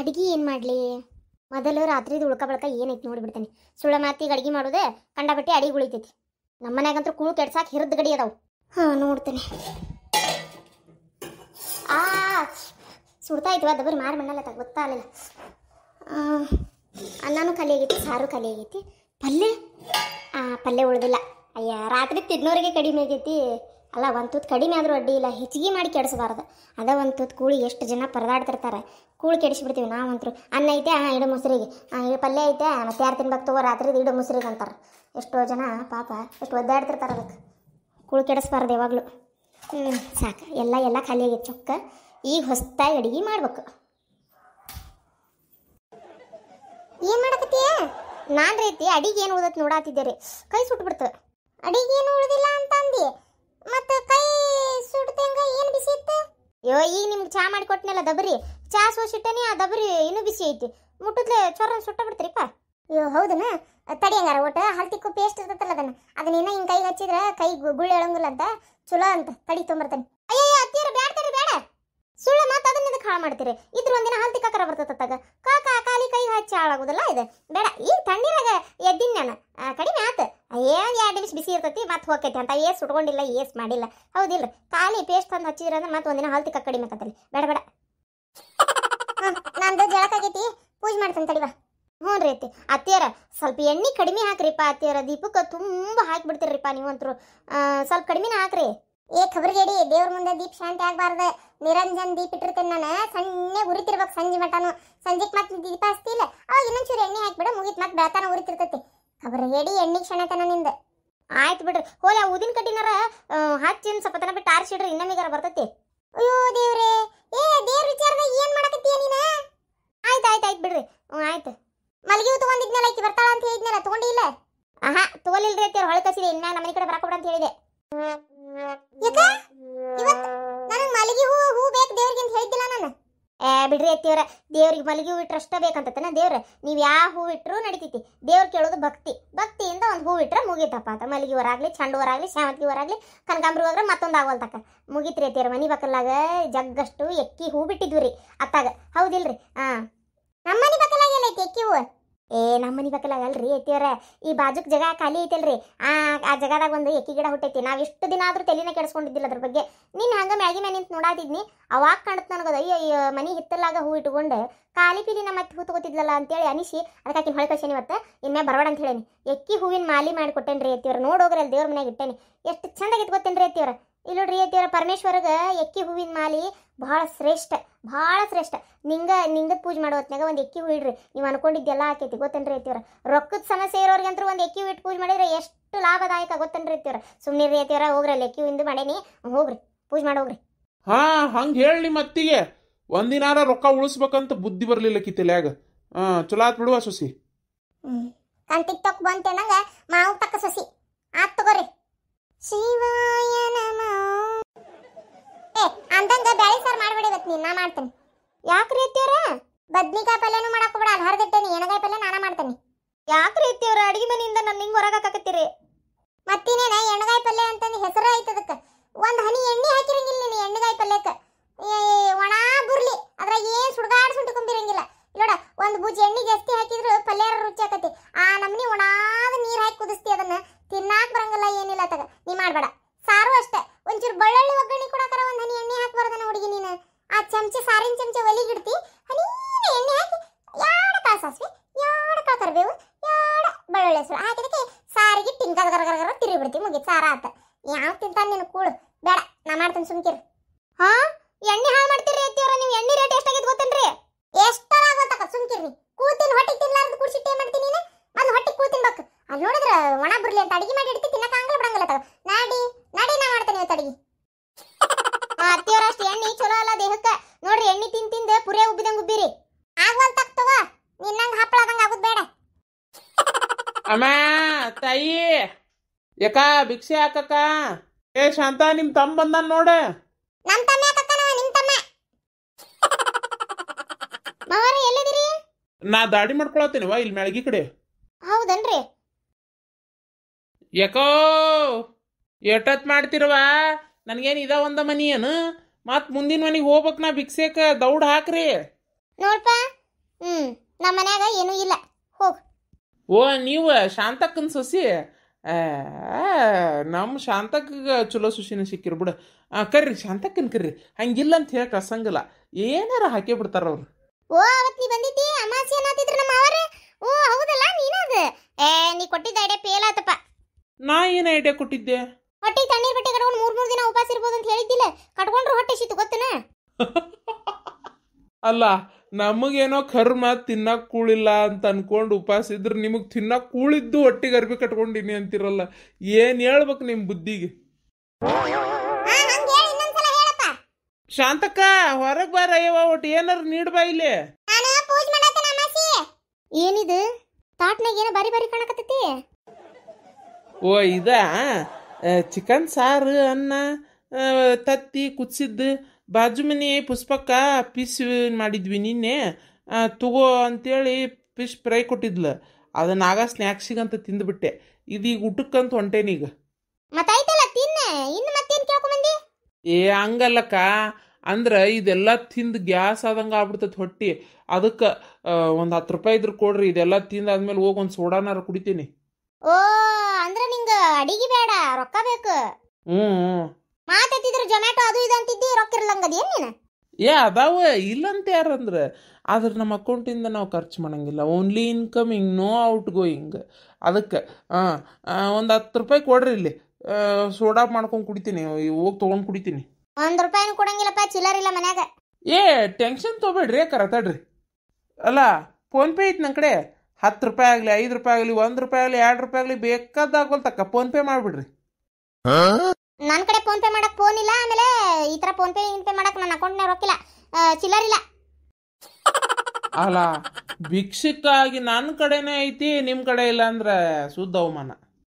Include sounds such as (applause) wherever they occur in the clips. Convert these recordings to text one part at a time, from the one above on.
ಅಡಿಗೆ ಏನು ಮಾಡಲಿ ಮೊದಲು ರಾತ್ರಿದು ಉಳ್ಕ ಬಳಕ ಏನೈತಿ ನೋಡಿಬಿಡ್ತೇನೆ ಸುಳ್ಳ ಮಾತಿಗೆ ಅಡುಗೆ ಮಾಡೋದೆ ಕಂಡಬಟ್ಟಿ ಅಡಿಗೆ ಉಳಿತೈತಿ ನಮ್ಮ ಮನೆಯಾಗಂತೂ ಕೂಳು ಕೆಡ್ಸಾಕ ಹಿರಿದ ಗಡಿ ಅದಾವು ಹಾಂ ನೋಡ್ತೇನೆ ಆ ಸುಡ್ತಾ ಇದ್ವಾ ದಬ್ಬರಿ ಮಾರು ಮಣ್ಣಲ್ಲ ಗೊತ್ತಾ ಗೊತ್ತಾಗಲಿಲ್ಲ ಅನ್ನನೂ ಖಾಲಿ ಆಗೈತಿ ಸಾರು ಖಾಲಿ ಆಗೈತಿ ಪಲ್ಯ ಪಲ್ಯ ಉಳ್ದಿಲ್ಲ ಅಯ್ಯ ರಾತ್ರಿ ತಿನ್ನೋರಿಗೆ ಕಡಿಮೆ ಆಗೈತಿ ಅಲ್ಲ ಒಂದು ತುತ್ತು ಕಡಿಮೆ ಆದರೂ ಅಡ್ಡಿ ಇಲ್ಲ ಹೆಚ್ಚಿಗೆ ಮಾಡಿ ಕೆಡಿಸಬಾರ್ದು ಅದ ಒಂದು ತುತ್ತು ಕೂಳಿ ಎಷ್ಟು ಜನ ಪರದಾಡ್ತಿರ್ತಾರೆ ಕೂಳಿ ಕೆಡಿಸಿಬಿಡ್ತೀವಿ ನಾವಂತರು ಅನ್ನ ಐತೆ ಹಾಂ ಇಡು ಮೊಸರಿಗೆ ಇಡು ಪಲ್ಯ ಐತೆ ಮತ್ತೆ ಯಾರು ತಿನ್ಬೇಕು ತಗೋ ರಾತ್ರಿದು ಇಡು ಮೊಸರಿಗೆ ಅಂತಾರೆ ಎಷ್ಟೋ ಜನ ಪಾಪ ಎಷ್ಟು ಒದ್ದಾಡ್ತಿರ್ತಾರೆ ಅದಕ್ಕೆ ಕೂಳು ಕೆಡಿಸ್ಬಾರ್ದು ಯಾವಾಗಲೂ ಹ್ಞೂ ಸಾಕು ಎಲ್ಲ ಎಲ್ಲ ಖಾಲಿಯಾಗಿತ್ತು ಚೊಕ್ಕ ಈಗ ಹೊಸ್ತಾಗಿ ಅಡುಗೆ ಮಾಡ್ಬೇಕು ಏನು ಮಾಡಕತ್ತೀಯ ನಾನು ರೀತಿ ಅಡಿಗೆ ಏನು ಓದತ್ ನೋಡಾತಿದ್ದೆ ರೀ ಕೈ ಸುಟ್ಬಿಡ್ತು ಅಡಿಗೆ ಏನು ಉಳಿದಿಲ್ಲ ಅಂತ ಮತ್ತೆ ಕೈ ಸುಡ್ತಂಗ ಏನು ಬಿಸಿ ಇತ್ತು ಅಯ್ಯೋ ಈಗ ನಿಮ್ಗೆ ಚಾ ಕೊಟ್ಟನಲ್ಲ ದಬ್ರಿ ಚಾ ಸೋಸಿಟ್ಟನೆ ಆ ದಬ್ರಿ ಇನ್ನೂ ಬಿಸಿ ಐತಿ ಮುಟ್ಟದ್ಲೆ ಚೊರ ಸುಟ್ಟ ಬಿಡ್ತೀರಿಪ್ಪ ಅಯ್ಯೋ ಹೌದನ ತಡಿಯಂಗಾರ ಒಟ್ಟು ಹಲ್ತಿಕ್ಕು ಪೇಸ್ಟ್ ಇರ್ತೈತಲ್ಲ ಅದನ್ನ ಅದನ್ನೇನ ಹಿಂಗೆ ಕೈಗೆ ಹಚ್ಚಿದ್ರೆ ಕೈ ಗುಳಿ ಹೇಳಂಗಿಲ್ಲ ಅಂತ ಚಲೋ ಅಂತ ತಡಿ ತೊಂಬರ್ತಾನೆ ಅಯ್ಯೋ ಅತ್ತಿಯರ ಬ್ಯಾ ಸುಳ್ಳ ಮಾತಾದ್ರೆ ಅದನ್ನ ಇದಕ್ಕೆ ಹಾಳು ಮಾಡ್ತೀರಿ ಇದ್ರ ಒಂದಿನ ಹಂತಿ ಕಾಕರ ಬರ್ತತ್ತಾಗ ಕಾಕ ಕಾಲಿ ಕೈ ಹಚ್ಚಿ ಹಾಳಾಗುದಲ್ಲ ಇದು ಬೇಡ ಈಗ ತಣ್ಣೀರಾಗ ಎದ್ದಿನ ನಾನು ಕಡಿಮೆ ಆತು ಏನು ಎರಡು ನಿಮಿಷ ಬಿಸಿ ಇರ್ತೈತಿ ಮತ್ತೆ ಹೋಗ್ತೈತಿ ಅಂತ ಏಸ್ ಉಟ್ಕೊಂಡಿಲ್ಲ ಏಸ್ ಮಾಡಿಲ್ಲ ಹೌದಿಲ್ಲ ಖಾಲಿ ಪೇಸ್ಟ್ ತಂದು ಹಚ್ಚಿದ್ರ ಮತ್ತೆ ಒಂದಿನ ಹಲ್ತಿ ಕಕ್ಕ ಕಡಿಮೆ ಕತ್ತಲ್ಲಿ ಬೇಡ ಬೇಡ ನಮ್ದು ಜಳಕಾಗೈತಿ ಪೂಜೆ ಮಾಡ್ತೀನಿ ತಡಿವಾ ಹ್ಞೂ ರೀ ಐತಿ ಅತ್ತಿಯರ ಸ್ವಲ್ಪ ಎಣ್ಣೆ ಕಡಿಮೆ ಹಾಕ್ರಿಪ್ಪ ಅತ್ತಿಯರ ದೀಪಕ್ಕೆ ತುಂಬ ಹಾಕಿಬಿಡ್ತೀರಿಪ್ಪ ನೀವಂತರು ಸ್ವಲ್ಪ ಕಡಿಮೆನ ಹಾಕ್ರಿ ಏ ಖಬರ್ಗೇಡಿ ದೇವ್ರ ಮುಂದೆ ದೀಪ ಶಾಂತಿ ಆಗಬಾರ್ದು ನಿರಂಜನ್ ದೀಪ ಇಟ್ಟಿರ್ತೇನೆ ನಾನು ಸಣ್ಣ ಉರಿತಿರ್ಬೇಕು ಸಂಜೆ ಮಟನು ಸಂಜೆಗೆ ಮತ್ತೆ ದೀಪ ಇಲ್ಲ ಅವಾಗ ಇನ್ನೊಂಚೂರು ಎಣ್ಣೆ ಹಾಕ್ಬಿಡು ಮುಗಿತ್ ಮತ್ತೆ ಬೆಳತನ ಉರಿತಿರ್ತೈತಿ ಖಬರ್ಗೇಡಿ ಎಣ್ಣೆ ಕ್ಷಣತನ ನಿಂದ ಆಯ್ತು ಬಿಡ್ರಿ ಆ ಊದಿನ ಕಟ್ಟಿನಾರ ಹಚ್ಚಿ ಸ್ವಲ್ಪ ತನ ಬಿಟ್ಟು ಆರಿಸಿಡ್ರಿ ಇನ್ನೊಮ್ಮಿಗಾರ ಬರ್ತೈತಿ ಅಯ್ಯೋ ದೇವ್ರೇ ಏ ದೇವ್ರ ವಿಚಾರದ ಏನ್ ಮಾಡಕತ್ತೀಯ ನೀನ ಆಯ್ತು ಆಯ್ತು ಆಯ್ತು ಬಿಡ್ರಿ ಹ್ಞೂ ಆಯ್ತು ಮಲ್ಗಿವು ತೊಗೊಂಡಿದ್ನಲ್ಲ ಐತಿ ಬರ್ತಾಳ ಅಂತ ಹೇಳಿದ್ನಲ್ಲ ತೊಗೊಂಡಿಲ್ಲ ಆಹಾ ತೋಲಿಲ್ರಿ ಅಂತೇಳಿ ಹೊಳೆ ಕಸಿದೆ ಇನ್ನ ನಮ್ಮ ಮನೆ ಕಡೆ ಬರಾಕೊಡ ಅಂತ ಹೇಳಿದೆ ದೇವ್ರಿಗೆ ನಾನು ಏ ಬಿಡ್ರಿ ಅತ್ತಿಯವ್ರ ದೇವ್ರಿಗೆ ಮಲ್ಲಿಗೆ ಹೂ ಇಟ್ರೆ ಬೇಕಂತತನ ದೇವ್ರ ನೀವು ಯಾವ ಹೂ ಇಟ್ಟರು ನಡಿತೈತಿ ದೇವ್ರು ಕೇಳೋದು ಭಕ್ತಿ ಭಕ್ತಿಯಿಂದ ಒಂದು ಹೂ ಇಟ್ರೆ ಮುಗೀತಪ್ಪ ಅಂತ ಮಲ್ಲಿಗೆ ಹೊರಾಗ್ಲಿ ಚಂಡು ಹೊರಾಗ್ಲಿ ಸೇವಂತಿಗೆ ಹೊರಾಗ್ಲಿ ಕನಕಾಂಬ್ರಿ ಹೋಗ್ರೆ ಮತ್ತೊಂದು ತಕ್ಕ ಮುಗೀತ್ರಿ ಅತ್ತಿಯವ್ರ ಮನೆ ಬಕ್ಕಲಾಗ ಜಗ್ಗಷ್ಟು ಎಕ್ಕಿ ಹೂ ಬಿಟ್ಟಿದ್ವಿ ರೀ ಅತ್ತಾಗ ಹೌದಿಲ್ರಿ ಹಾಂ ನಮ್ಮ ಮನೆ ಐತಿ ಎಕ್ಕಿ ಹೂವು ಏ ನಮ್ಮ ಮನೆ ಅಲ್ರಿ ಐತಿವ್ರ ಈ ಬಾಜುಕ್ ಜಗ ಖಾಲಿ ಐತಲ್ರಿ ಆ ಆ ಜಾಗದಾಗ ಒಂದು ಎಕ್ಕಿ ಗಿಡ ಹುಟ್ಟೈತಿ ನಾವು ಎಷ್ಟು ದಿನ ಆದ್ರೂ ತಲೆನ ಕೆಡಿಸ್ಕೊಂಡಿದ್ದಿಲ್ಲ ಅದ್ರ ಬಗ್ಗೆ ನಿನ್ನ ಹಂಗ ಮ್ಯಾಗಿ ಮೇಲೆ ನಿಂತು ನೋಡಾತಿದ್ನಿ ಅವಾಗ ಕಾಣತ್ ನನಗದ ಅಯ್ಯ ಮನಿ ಹಿತ್ತಲಾಗ ಹೂ ಇಟ್ಕೊಂಡು ಖಾಲಿ ನಮ್ಮ ಮತ್ತೆ ಹೂ ತಗೋತಿದ್ಲಲ್ಲ ಅಂತೇಳಿ ಅನಿಸಿ ಅದಕ್ಕೆ ಹೊಳೆ ಕಳ್ಸೇನಿ ಇವತ್ತು ಇನ್ಮೇ ಬರಬೇಡ ಅಂತ ಹೇಳೇನಿ ಎಕ್ಕಿ ಹೂವಿನ ಮಾಲಿ ಮಾಡಿ ಕೊಟ್ಟೇನ್ರಿ ಐತಿವ್ರ ನೋಡೋಗ್ರಲ್ಲಿ ದೇವ್ರ ಮನೆಯಾಗ ಇಟ್ಟೇನಿ ಎಷ್ಟು ಚಂದಾಗಿ ಇಟ್ಕೋತೇನ್ರಿ ಐತಿವ್ರ ಇಲ್ಲಿ ನೋಡ್ರಿ ದೇವ್ರ ಪರಮೇಶ್ವರಗ ಎಕ್ಕಿ ಹೂವಿನ ಮಾಲಿ ಭಾಳ ಶ್ರೇಷ್ಠ ಭಾಳ ಶ್ರೇಷ್ಠ ನಿಂಗ ನಿಂಗದ ಪೂಜೆ ಮಾಡೋ ಹೊತ್ನಾಗ ಒಂದು ಎಕ್ಕಿ ಹೂ ಇಡ್ರಿ ನೀವು ಅನ್ಕೊಂಡಿದ್ದೆಲ್ಲ ಆಕೈತಿ ಗೊತ್ತನ್ರಿ ಐತಿವ್ರ ರೊಕ್ಕದ ಸಮಸ್ಯೆ ಇರೋರ್ಗಂತೂ ಒಂದು ಎಕ್ಕಿ ಹೂ ಇಟ್ಟು ಪೂಜೆ ಮಾಡಿದ್ರೆ ಎಷ್ಟು ಲಾಭದಾಯಕ ಗೊತ್ತನ್ರಿ ಐತಿವ್ರ ಸುಮ್ಮನೆ ರೀ ಐತಿವ್ರ ಹೋಗ್ರಿ ಅಲ್ಲಿ ಎಕ್ಕಿ ಹಿಂದೆ ಮಾಡೇನಿ ಹೋಗ್ರಿ ಪೂಜೆ ಮಾಡಿ ಹೋಗ್ರಿ ಹಾ ಹಂಗೆ ಹೇಳಿ ಮತ್ತಿಗೆ ಒಂದಿನಾರ ರೊಕ್ಕ ಉಳಿಸ್ಬೇಕಂತ ಬುದ್ಧಿ ಬರಲಿಲ್ಲ ಕಿತ್ತಲ್ಯಾಗ ಹಾಂ ಚಲೋ ಆತ್ ಬಿಡುವ ಸೊಸಿ ಕಾಂತಿಗೆ ತಕ್ಕ ಬಂತೇನಂಗ ಮಾವು ತಕ್ಕ ಸೊಸಿ ಬೆಳ್ಳುಳ್ಳಿ ಸುಳ್ಳು ಹಾಕಿದಕ್ಕೆ ಸಾರಿಗೆ ಟಿಂಕ ಗರ ಗರ ತಿರುಗಿ ಬಿಡ್ತೀವಿ ಮುಗಿ ಸಾರ ಆತ ಯಾವ ತಿಂತಾನೆ ನೀನು ಕೂಳು ಬೇಡ ನಾ ಮಾಡ್ತೀನಿ ಸುಮ್ಕಿರಿ ಹಾ ಎಣ್ಣೆ ಹಾಳು ಮಾಡ್ತೀರಿ ಅತ್ತಿಯವರ ನೀವು ಎಣ್ಣೆ ರೇಟ್ ಎಷ್ಟಾಗಿದೆ ಗೊತ್ತೇನ್ರಿ ಎಷ್ಟರ ಆಗೋತಕ್ಕ ಸುಮ್ಕಿರಿ ಕೂತಿನ ಹೊಟ್ಟೆ ತಿನ್ನಲಾರ್ದು ಕುಡಿಸಿಟ್ಟೆ ಮಾಡ್ತೀನಿ ನೀನು ಅದು ಹೊಟ್ಟೆ ಬಕ್ ಅಲ್ಲಿ ನೋಡಿದ್ರೆ ಒಣ ಬರ್ಲಿ ಅಂತ ಅಡಿಗೆ ಮಾಡಿ ಇಡ್ತಿ ತಿನ್ನಕ ಹಂಗಲ ಬಿಡಂಗಿಲ್ಲ ತಗೋ ನಾಡಿ ನಾಡಿ ನಾ ಮಾಡ್ತೇನೆ ಇವತ್ತು ಅಡಿಗೆ ಅತ್ತಿಯವರ ಅಷ್ಟು ಎಣ್ಣೆ ಚಲೋ ಅಲ್ಲ ದೇಹಕ್ಕೆ ನೋಡ್ರಿ ಎಣ್ಣೆ ತಿಂತಿಂದ ಪುರೇ ಉಬ್ಬಿದಂಗೆ ಉಬ್ಬಿರಿ ಆಗವಲ್ ತಕ್ಕ ತಗೋ ನಿನ್ನಂಗೆ ಹಪ್ಪಳದಂಗೆ ಆಗೋದು ಬೇಡ ಅಮ್ಮ ತಾಯಿ ಯಾಕ ಭಿಕ್ಷೆ ಹಾಕಕ್ಕ ಏ ಶಾಂತ ನಿಮ್ ತಮ್ಮ ಬಂದಾನ ನೋಡ ತಮ್ಮ ನಾ ದಾಡಿ ಮಾಡ್ಕೊಳತ್ತೀನಿ ವಾ ಇಲ್ಲಿ ಮ್ಯಾಳಗಿ ಕಡೆ ಹೌದನ್ರಿ ಯಾಕೋ ಎಟತ್ ಮಾಡ್ತಿರವಾ ನನಗೇನು ಇದ ಒಂದ ಮನಿ ಏನು ಮತ್ ಮುಂದಿನ ಮನಿಗೆ ಹೋಗ್ಬೇಕು ನಾ ಭಿಕ್ಷೆಕ ದೌಡ್ ಹಾಕ್ರಿ ನೋಡ್ಪ ಹ್ಮ್ ನಮ್ಮ ಮನ್ಯಾಗ ಏನೂ ಇಲ್ಲ ಹೋಗ್ ಓ ನೀವು ಶಾಂತಕ್ಕನ ಸೊಸಿ ನಮ್ಮ ಶಾಂತಕ್ಕಗೆ ಚಲೋ ಸುಶಿನ ಸಿಕ್ಕಿರು ಬಿಡು ಕರ್ರಿ ಶಾಂತಕ್ಕನ ಕರ್ರಿ ಹಂಗಿಲ್ಲ ಅಂತ ಹೇಳಿ ಕಳ್ಸಂಗಿಲ್ಲ ಏನಾರ ಹಾಕಿ ಬಿಡ್ತಾರ ಅವ್ರು ಓ ಅವತ್ತು ನೀ ಬಂದಿದ್ದಿ ಅಮಾಸಿ ಅನ್ನತ್ತಿದ್ರು ನಮ್ಮ ಅವರು ಓ ಹೌದಲ್ಲ ನೀನದ ಏ ನೀ ಕೊಟ್ಟಿದ್ದ ಐಡಿಯಾ ಫೇಲ್ ಆತಪ್ಪ ನಾ ಏನು ಐಡಿಯಾ ಕೊಟ್ಟಿದ್ದೆ ಹೊಟ್ಟೆ ತಣ್ಣೀರ್ ಬಟ್ಟೆ ಕಟ್ಕೊಂಡು ಮೂರು ಮೂರು ದಿನ ಉಪವಾಸ ಇರ್ಬೋದು ಅಂತ ಹೇಳಿದ್ದಿಲ್ಲ ಕಟ್ಕೊಂಡ್ರು ಹೊಟ್ಟೆ ಶಿತ್ತು ಗೊತ್ತನ (laughs) ಅಲ್ಲ ನಮಗೇನೋ ಕರ್ಮ ತಿನ್ನಕ್ ಕೂಳಿಲ್ಲ ಅಂತ ಅನ್ಕೊಂಡು ಉಪವಾಸ ಇದ್ರೆ ನಿಮಗೆ ತಿನ್ನಕ್ಕೆ ಕೂಳಿದ್ದು ಒಟ್ಟಿಗೆ ಅರ್ಬಿ ಕಟ್ಕೊಂಡಿನಿ ಅಂತಿರಲ್ಲ ಏನು ಹೇಳ್ಬೇಕು ನಿಮ್ಮ ಬುದ್ಧಿಗೆ ಶಾಂತಕ್ಕ ಹೊರಗೆ ಬಾರ ಅಯ್ಯವ ಒಟ್ಟು ಏನಾರು ನೀಡ್ಬಾ ಇಲ್ಲಿ ಏನಿದು ಏನೋ ಬಾರಿ ಕಾಣಕತ್ತೈತಿ ಓ ಇದ ಚಿಕನ್ ಸಾರು ಅನ್ನ ತತ್ತಿ ಕುದಿಸಿದ್ದು ಬಾಜು ಮನೆ ಪುಷ್ಪಕ್ಕ ಪಿಸ್ ಮಾಡಿದ್ವಿ ನಿನ್ನೆ ತಗೋ ಅಂತೇಳಿ ಫಿಶ್ ಫ್ರೈ ಕೊಟ್ಟಿದ್ಲು ಅದನ್ನಾಗ ಸ್ನ್ಯಾಕ್ಸಿಗಂತ ತಿಂದುಬಿಟ್ಟೆ ಇದೀಗ ಊಟಕ್ಕಂತ ಹೊಂಟೇನೀಗ ಏ ಹಂಗಲ್ಲಕ್ಕ ಅಂದ್ರೆ ಇದೆಲ್ಲ ತಿಂದು ಗ್ಯಾಸ್ ಆದಂಗೆ ಆಗ್ಬಿಡ್ತೈತೆ ಹೊಟ್ಟಿ ಅದಕ್ಕೆ ಒಂದು ಹತ್ತು ರೂಪಾಯಿ ಇದ್ರೆ ಕೊಡ್ರಿ ಇದೆಲ್ಲ ತಿಂದು ಆದ್ಮೇಲೆ ಹೋಗಿ ಒಂದು ಸೋಡಾನಾರ ಕುಡಿತೀನಿ ಓ ಅಂದ್ರೆ ನಿಂಗೆ ಅಡಿಗೆ ಬೇಡ ರೊಕ್ಕ ಬೇಕು ಹ್ಞೂ ಮಾತಾಡ್ತಿದ್ರೆ ಜೊಮ್ಯಾಟೊ ಅದು ಇದು ಅಂತಿದ್ದಿ ರೊಕ್ಕ ಇರಲಂಗದ ಏನ್ ನೀನು ಏ ಅದಾವ ಇಲ್ಲಂತ ಅಂದ್ರೆ ಆದ್ರೆ ನಮ್ಮ ಅಕೌಂಟಿಂದ ನಾವು ಖರ್ಚು ಮಾಡಂಗಿಲ್ಲ only incoming no outgoing ಅದಕ್ಕೆ ಒಂದು ಹತ್ತು ರೂಪಾಯಿ ಕೊಡ್ರಿ ಇಲ್ಲಿ ಸೋಡಾ ಮಾಡ್ಕೊಂಡು ಕುಡಿತೀನಿ ಹೋಗಿ ತೊಗೊಂಡು ಕುಡಿತೀನಿ ಒಂದು ರೂಪಾಯಿನೂ ಕೊಡಂಗಿಲ್ಲಪ್ಪ ಚಿಲ್ಲರ್ ಇಲ್ಲ ಮನ್ಯಾಗ ಏ ಟೆನ್ಷನ್ ತೊಗೊಬೇಡ್ರಿ ಕರೆ ತಡ್ರಿ ಅಲ್ಲ ಫೋನ್ಪೇ ಐತೆ ನನ್ನ ಕಡೆ ಹತ್ತು ರೂಪಾಯಿ ಆಗಲಿ ಐದು ರೂಪಾಯಿ ಆಗಲಿ ಒಂದು ರೂಪಾಯಿ ಆಗಲಿ ಎರಡು ರೂಪಾಯಿ ಆಗಲಿ ಬೇಕಾದಾಗಲ್ ತಕ್ಕ ಪೇ ಮಾಡಿಬಿಡ್ರಿ ನನ್ನ ಕಡೆ ಫೋನ್ ಪೇ ಮಾಡಕ್ ಫೋನ್ ಇಲ್ಲ ಆಮೇಲೆ ಈ ತರ ಫೋನ್ ಪೇ ಇನ್ ಪೇ ಮಾಡಕ್ ನನ್ನ ನೇ ರೊಕ್ಕಿಲ್ಲ ಚಿಲ್ಲರ್ ಇಲ್ಲ ಅಲ್ಲ ಆಗಿ ನನ್ನ ಕಡೆನೇ ಐತಿ ನಿಮ್ಮ ಕಡೆ ಇಲ್ಲ ಅಂದ್ರೆ ಶುದ್ಧ ಅವಮಾನ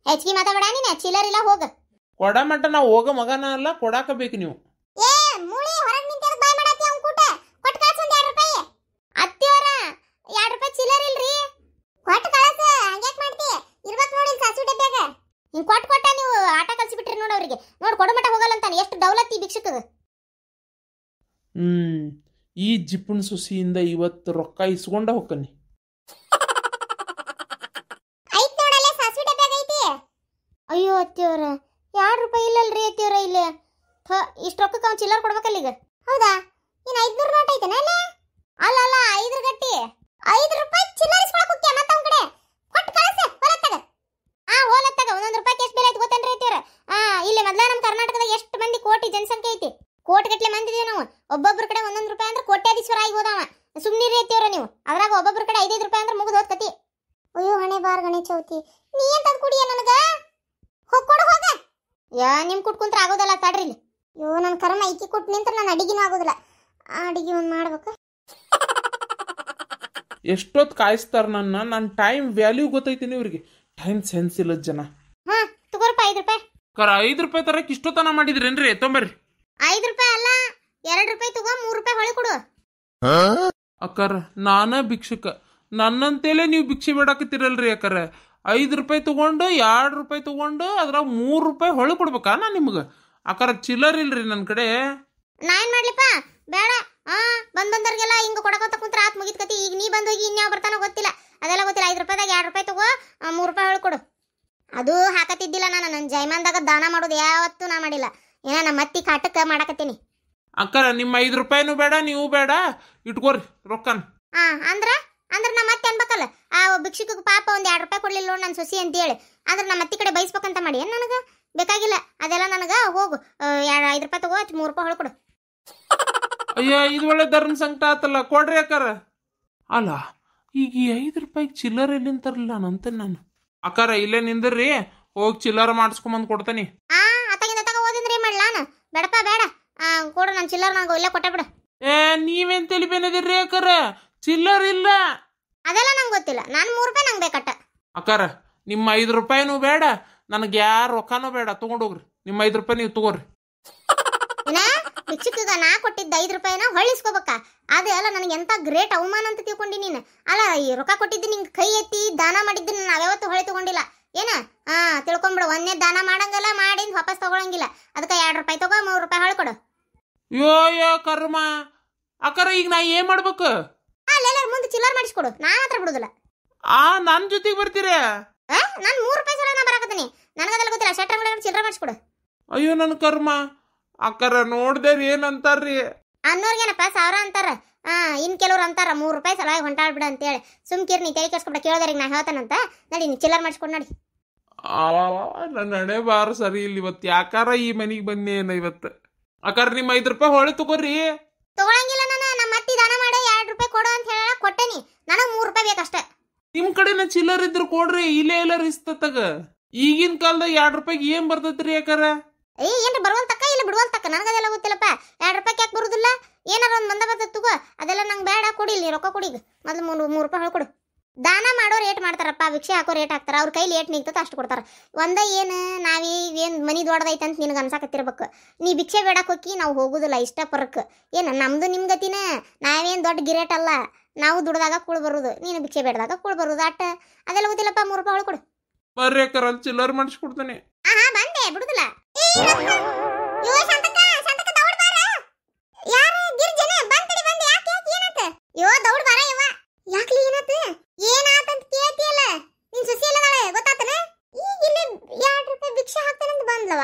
ಹೆಚ್ಚಿಗೆ ಮಾತಾಡಬೇಡ ನೀನು ಚಿಲ್ಲರಿಲ್ಲ ಹೋಗ ಕೊಡ ಮಟ್ಟ ನಾವು ಹೋಗೋ ಮಗನ ಅಲ್ಲ ಕೊಡಾಕಬೇಕು ನೀವು ಅವರಿಗೆ ನೋಡಿ ಕೊಡು ಹೋಗಲ್ಲ ಅಂತಾನೆ ಎಷ್ಟು ಡೌಲತ್ತಿ ಭಿಕ್ಷಕಗ ಹ್ಮ್ ಈ ಜಿಪ್ಪಣ ಸುಸಿಯಿಂದ ಇವತ್ತು ರೊಕ್ಕ ಇಸ್ಕೊಂಡ ಹೋಗ್ತಾನೆ ಅಯ್ಯೋ ಅತ್ತಿಯವ್ರ ಎರಡು ರೂಪಾಯಿ ಇಲ್ಲಲ್ರಿ ಅತ್ತಿಯವ್ರ ಇಲ್ಲಿ ಇಷ್ಟು ರೊಕ್ಕಕ್ಕೆ ಅವ್ನು ಚಿಲ್ಲರ್ ಕೊಡ್ಬೇಕಲ್ಲ ಈಗ ಯಾ ನಿಮ್ ಕುಟ್ಕುಂತ್ರ ಆಗೋದಲ್ಲ ತಡ್ರಿ ಯೋ ನನ್ನ ಕರ್ಮ ಐಕಿ ಕೊಟ್ಟು ನಿಂತ್ರ ನನ್ನ ಅಡಿಗೆನೂ ಆಗೋದಿಲ್ಲ ಆ ಅಡಿಗೆ ಒಂದು ಮಾಡ್ಬೇಕು ಎಷ್ಟೊತ್ತು ಕಾಯಿಸ್ತಾರ ನನ್ನ ನನ್ನ ಟೈಮ್ ವ್ಯಾಲ್ಯೂ ಗೊತ್ತೈತೀನಿ ಇವ್ರಿಗೆ ಟೈಮ್ ಸೆನ್ಸ್ ಇಲ್ಲ ಜನ ಹಾ ತಗೋರಪ್ಪ ಐದು ರೂಪಾಯಿ ಕರ ಐದು ರೂಪಾಯಿ ತರಕ್ಕೆ ಇಷ್ಟೊತ್ತನ ಮಾಡಿದ್ರೇನ್ರಿ ತೊಂಬರ್ರಿ ಐದು ರೂಪಾಯಿ ಅಲ್ಲ ಎರಡು ರೂಪಾಯಿ ತಗೋ ಮೂರು ರೂಪಾಯಿ ಹೊಳಿ ಕೊಡು ಅಕ್ಕರ ನಾನ ಭಿಕ್ಷುಕ ನನ್ನಂತೇಲೆ ನೀವು ಭಿಕ್ಷೆ ಬೇಡಾಕತ್ತೀರಲ್ರಿ ಅಕ್ಕರ ಐದು ರೂಪಾಯಿ ತೊಗೊಂಡು ಎರಡು ರೂಪಾಯಿ ತೊಗೊಂಡು ಅದ್ರಾಗ ಮೂರು ರೂಪಾಯಿ ಹೊಳೆ ಕೊಡ್ಬೇಕಾ ನಾ ನಿಮ್ಗೆ ಆಕಾರ ಚಿಲ್ಲರ್ ಇಲ್ರಿ ನನ್ನ ಕಡೆ ನಾ ಏನು ಮಾಡ್ಲಿಪ್ಪ ಬೇಡ ಹಾ ಬಂದ್ ಬಂದವ್ರಿಗೆಲ್ಲ ಹಿಂಗ ಕೊಡಕೋತ ಕುಂತ್ರ ಆತ್ ಮುಗಿದ ಕತಿ ಈಗ ನೀ ಬಂದು ಹೋಗಿ ಇನ್ಯಾವ ಬರ್ತಾನೋ ಗೊತ್ತಿಲ್ಲ ಅದೆಲ್ಲ ಗೊತ್ತಿಲ್ಲ ಐದು ರೂಪಾಯಿದಾಗ ಎರಡು ರೂಪಾಯಿ ತಗೋ ಮೂರು ರೂಪಾಯಿ ಕೊಡು ಅದು ಹಾಕತ್ತಿದ್ದಿಲ್ಲ ನಾನು ನನ್ನ ಜೈಮಾನ್ದಾಗ ದಾನ ಮಾಡೋದು ಯಾವತ್ತೂ ನಾ ಮಾಡಿಲ್ಲ ಏನ ನಮ್ಮ ಅತ್ತಿ ಕಾಟಕ್ಕೆ ಮಾಡಕತ್ತೀನಿ ಅಕ್ಕರ ನಿಮ್ಮ ಐದು ರೂಪಾಯಿನೂ ಬೇಡ ನೀವು ಬೇಡ ಇಟ್ಕೋರಿ ರೊಕ್ಕನ ಹಾ ಅಂದ್ರೆ ಅಂದ್ರೆ ನಮ್ಮ ಅತ್ತೆ ಅನ್ಬೇಕಲ್ಲ ಆ ಭಿಕ್ಷುಕಿಗೆ ಪಾಪ ಒಂದು ಎರಡು ರೂಪಾಯಿ ಕೊಡ್ಲಿಲ್ಲ ನೋಡಿ ನನ್ನ ಸೊಸಿ ಹೇಳಿ ಅಂದ್ರೆ ನಮ್ಮ ಅತ್ತಿ ಕಡೆ ಬಯಸ್ಬೇಕಂತ ಮಾಡಿ ಏನು ನನಗೆ ಬೇಕಾಗಿಲ್ಲ ಅದೆಲ್ಲ ನನಗೆ ಹೋಗು ಎರಡು ಐದು ರೂಪಾಯಿ ತಗೋ ಮೂರು ರೂಪಾಯಿ ಹೊಳ್ಕೊಡು ಅಯ್ಯ ಇದು ಒಳ್ಳೆ ಧರ್ಮ ಸಂಕಟ ಆತಲ್ಲ ಕೊಡ್ರಿ ಅಕ್ಕಾರ ಅಲ್ಲ ಈಗ ಈ ಐದು ರೂಪಾಯಿಗೆ ಚಿಲ್ಲರ್ ಎಲ್ಲಿ ತರಲಿಲ್ಲ ನಂತ ನಾನು ಅಕ್ಕಾರ ಇಲ್ಲೇ ನಿಂದ್ರಿ ಹೋಗಿ ಚಿಲ್ಲರ್ ಮಾಡಿಸ್ಕೊಂಬಂದು ಕೊಡ್ತೇನೆ ಆ ಅತ್ತಾಗಿಂದ ಓದಿದ್ರಿ ಓದಿಂದ್ರಿ ನಾನು ಬೇಡಪ್ಪ ಬೇಡ ಕೊಡು ನಾನು ಚಿಲ್ಲರ್ ನಂಗೆ ಇಲ್ಲೇ ಕೊಟ್ಟ ಬಿಡು ಏ ನೀವೇನ್ ತಲಿ ಬೇನಿದ್ರಿ ಅಕ್ಕಾರ ಚಿಲ್ಲರ್ ಇಲ್ಲ ಅದೆಲ್ಲ ನಂಗೆ ಗೊತ್ತಿಲ್ಲ ನಾನು ಮೂರು ರೂಪಾಯಿ ನಂಗೆ ಬೇಕಟ್ಟ ಅಕ್ಕಾರ ನಿಮ್ಮ ಐದು ರೂಪಾಯಿನೂ ಬೇಡ ನನಗೆ ಯಾರು ರೊಕ್ಕನೂ ಬೇಡ ತಗೊಂಡೋಗ್ರಿ ನಿಮ್ಮ ಐದು ರೂಪಾಯಿ ನೀವು ತಗೋರಿ ಭಿಕ್ಷುಕಿಗ ನಾ ಕೊಟ್ಟಿದ್ದ ಐದು ರೂಪಾಯಿನ ಹೊಳಿಸ್ಕೋಬೇಕ ಅದೇ ಅಲ್ಲ ನನಗೆ ಎಂತ ಗ್ರೇಟ್ ಅವಮಾನ ಅಂತ ತಿಳ್ಕೊಂಡಿ ನೀನು ಅಲ್ಲ ಈ ರೊಕ್ಕ ಕೊಟ್ಟಿದ್ದು ನಿಂಗೆ ಕೈ ಎತ್ತಿ ದಾನ ಮಾಡಿದ್ದನ್ನ ನಾವ್ಯಾವತ್ತು ಹೊಳೆ ತಗೊಂಡಿಲ್ಲ ಏನ ಹಾ ತಿಳ್ಕೊಂಬಿಡು ಒಂದೇ ದಾನ ಮಾಡಂಗಲ್ಲ ಮಾಡಿ ವಾಪಸ್ ತಗೊಳಂಗಿಲ್ಲ ಅದಕ್ಕೆ ಎರಡು ರೂಪಾಯಿ ತಗೋ ಮೂರು ರೂಪಾಯಿ ಹೊಳ್ಕೊಡು ಯೋ ಯೋ ಕರ್ಮ ಅಕ್ಕರ ಈಗ ನಾ ಏನ್ ಮಾಡ್ಬೇಕು ಮುಂದೆ ಚಿಲ್ಲರ್ ಮಾಡಿಸ್ಕೊಡು ನಾನು ಹತ್ರ ಬಿಡುದಿಲ್ಲ ಆ ನನ್ನ ಜೊತೆಗೆ ಬರ್ತೀರಾ ನಾನು ಮೂರ್ ರೂಪಾಯಿ ಸಲ ನಾ ಬರಾಕತ್ತೀನಿ ನನಗದೆಲ್ಲ ಗೊತ್ತಿಲ್ಲ ಶೆಟ್ರ್ ಅಂಗಡಿ ಚಿಲ್ಲರ್ ಮಾಡಿಸ್ಕೊಡು ಅಯ್ಯೋ ನನ್ ಕರ್ಮ ಅಕ್ಕರ ನೋಡ್ದೇ ರೀ ಅಂತಾರ್ರಿ ಅನ್ನೋರ್ಗೇನಪ್ಪ ಸಾವಿರ ಅಂತಾರ ಇನ್ ಕೆಲವ್ರು ಅಂತಾರ ಮೂರ್ ರೂಪಾಯಿ ಸಲ ಸಲುವಾಗಿ ಹೊಂಟಾಡ್ಬಿಡ ಹೇಳಿ ಸುಮ್ಕಿರ್ ನೀ ತಲೆ ಕೇಳಿಸ್ಕೊಬಿಡ ಕೇಳೋದ್ರಿಗೆ ನಾ ಹೇಳ್ತಾನಂತ ನಡಿ ನೀ ಚಿಲ್ಲರ್ ಮಾಡಿಸ್ಕೊಂಡು ನಡಿ ನನ್ನ ಹಣೆ ಬಾರ ಸರಿ ಇಲ್ಲಿ ಇವತ್ತು ಯಾಕಾರ ಈ ಮನೆಗೆ ಬಂದೇನ ಇವತ್ತು ಅಕ್ಕಾರ ನಿಮ್ಮ ಐದು ರೂಪಾಯಿ ಹೊಳೆ ತಗೋರಿ ತಗೊಳಂಗಿಲ್ಲ ನಾನು ನಮ್ಮ ಅತ್ತಿ ದಾನ ಮಾಡಿ ಎರಡು ರೂಪಾಯಿ ಕೊಡು ಅಂತ ಹೇಳ ಕೊಟ್ಟೇನಿ ನನಗೆ ಮೂರು ರೂಪಾಯಿ ಬೇಕಷ್ಟೇ ನಿಮ್ ಕಡೆನ ಚಿಲ್ಲರ್ ಇದ್ರು ಕೊಡ್ರಿ ಇಲ್ಲೇ ಎಲ್ಲರ ಇಸ್ತತಗ ಈಗಿನ ಕಾಲದಾಗ ಎರಡ್ ರೂಪಾಯಿಗೆ ಏನ್ ಬರ್ತೈತ್ರಿ ಯಾಕಾರ ಏ ಏನ್ರಿ ಬರುವಂತಕ್ಕ ಇಲ್ಲ ಬಿಡುವಂತಕ್ಕ ನನಗದೆಲ್ಲ ಗೊತ್ತಿಲ್ಲಪ್ಪ ಎರಡ್ ರೂಪಾಯಿ ಯಾಕೆ ಬರುದಿಲ್ಲ ಏನಾರ ಒಂದ್ ಬಂದ ಬರ್ತೈತ್ ತಗೋ ಅದೆಲ್ಲ ನಂಗೆ ಬೇಡ ಕೊಡಿ ಇಲ್ಲಿ ರೊಕ್ಕ ಕೊಡಿ ಮೊದಲು ಮೂರು ಮೂರು ರೂಪಾಯಿ ಹೇಳ್ಕೊಡು ದಾನ ಮಾಡೋ ರೇಟ್ ಮಾಡ್ತಾರಪ್ಪ ಭಿಕ್ಷೆ ಹಾಕೋ ರೇಟ್ ಹಾಕ್ತಾರ ಅವ್ರ ಕೈಲಿ ಏಟ್ ನಿಂತ ಅಷ್ಟು ಕೊಡ್ತಾರ ಒಂದ ಏನು ನಾವೇ ಏನು ಮನಿ ದೊಡ್ಡದೈತೆ ಅಂತ ನಿನಗೆ ಅನ್ಸಾಕತ್ತಿರ್ಬೇಕು ನೀ ಭಿಕ್ಷೆ ಬೇಡಕ್ಕೆ ಹೋಗಿ ನಾವು ಹೋಗುದಿಲ್ಲ ಇಷ್ಟ ಪರಕ್ ಏನು ನಮ್ದು ನಿಮ್ ಗತಿನ ನಾವೇನು ದೊಡ್ಡ ಗಿರೇಟ್ ಅಲ್ಲ ನಾವು ದುಡ್ದಾಗ ಕೂಳ್ ಬರುದು ನೀನು ಭಿಕ್ಷೆ ಬೇಡದಾಗ ಕೂಳ್ ಬರುದು ಅಟ್ಟ ಅದೆಲ್ಲ ಗೊತ್ತಿಲ್ಲಪ್ಪ ಮೂರು ರೂಪಾಯಿ ಕೊಡು ಬರ್ರಿ ಕರಲ್ ಚಿಲ್ಲರ್ ಮಾಡಿಸ್ಕೊಡ್ತೇನೆ ಆಹಾ ಬಂದೆ ಬಿಡುದಿಲ್ಲ ಯೋ ದೌಡ್ ಬಾರ ಇವ ಯಾಕ್ಲಿ ಏನತ್ತ ಏನಾತ ಅಂತ ಕೇಳ್ತಿಯಲ್ಲ ನಿನ್ ಸೊಸಿ ಎಲ್ಲದಾಳೆ ಗೊತ್ತಾತನ ಈಗ ಇಲ್ಲಿ ಎರಡು ರೂಪಾಯಿ ಭಿಕ್ಷೆ ಹಾಕ್ತಾನಂತ ಬಂದ್ಲವ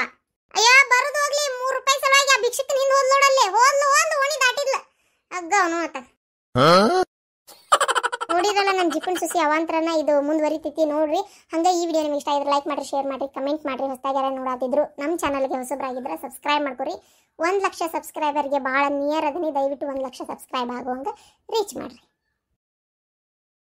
ಅಯ್ಯ ಬರೋದು ಹೋಗ್ಲಿ ಮೂರು ರೂಪಾಯಿ ಸಲುವಾಗಿ ಆ ಭಿಕ್ಷಕ್ಕೆ ನಿಂದ ಹೋದ್ಲೋಡಲ್ಲೇ ಹೋದ್ಲು ಹೋದ್ಲು ಓಣಿ ದಾಟಿದ್ಲ ಅಗ್ಗ ಅವನು ನನ್ನ ಜಿಪ್ಪನ್ ಸುಸಿ ಅವಾಂತರನ ಇದು ಮುಂದುವರಿತೈತಿ ನೋಡ್ರಿ ಹಂಗೆ ಈ ವಿಡಿಯೋ ನಿಮ್ಗೆ ಇಷ್ಟ ಆಗಿದ್ರೆ ಲೈಕ್ ಮಾಡಿ ಶೇರ್ ಮಾಡಿ ಕಮೆಂಟ್ ಮಾಡಿ ಹೊಸದಾಗಿರ ನೋಡಾತಿದ್ರು ನಮ್ಮ ಚಾನಲ್ಗೆ ಹೊಸಬ್ರಾಗಿದ್ರೆ ಸಬ್ಸ್ಕ್ರೈಬ್ ಮಾಡ್ಕೊರಿ ಒಂದು ಲಕ್ಷ ಸಬ್ಸ್ಕ್ರೈಬರ್ಗೆ ಬಹಳ ನಿಯರ್ ಅದನಿ ದಯವಿಟ್ಟು ಒಂದು ಲಕ್ಷ ಸಬ್ಸ್ಕ್ರೈಬ್ ಆಗುವಂಗ ರೀಚ್ ಮಾಡ್ರಿ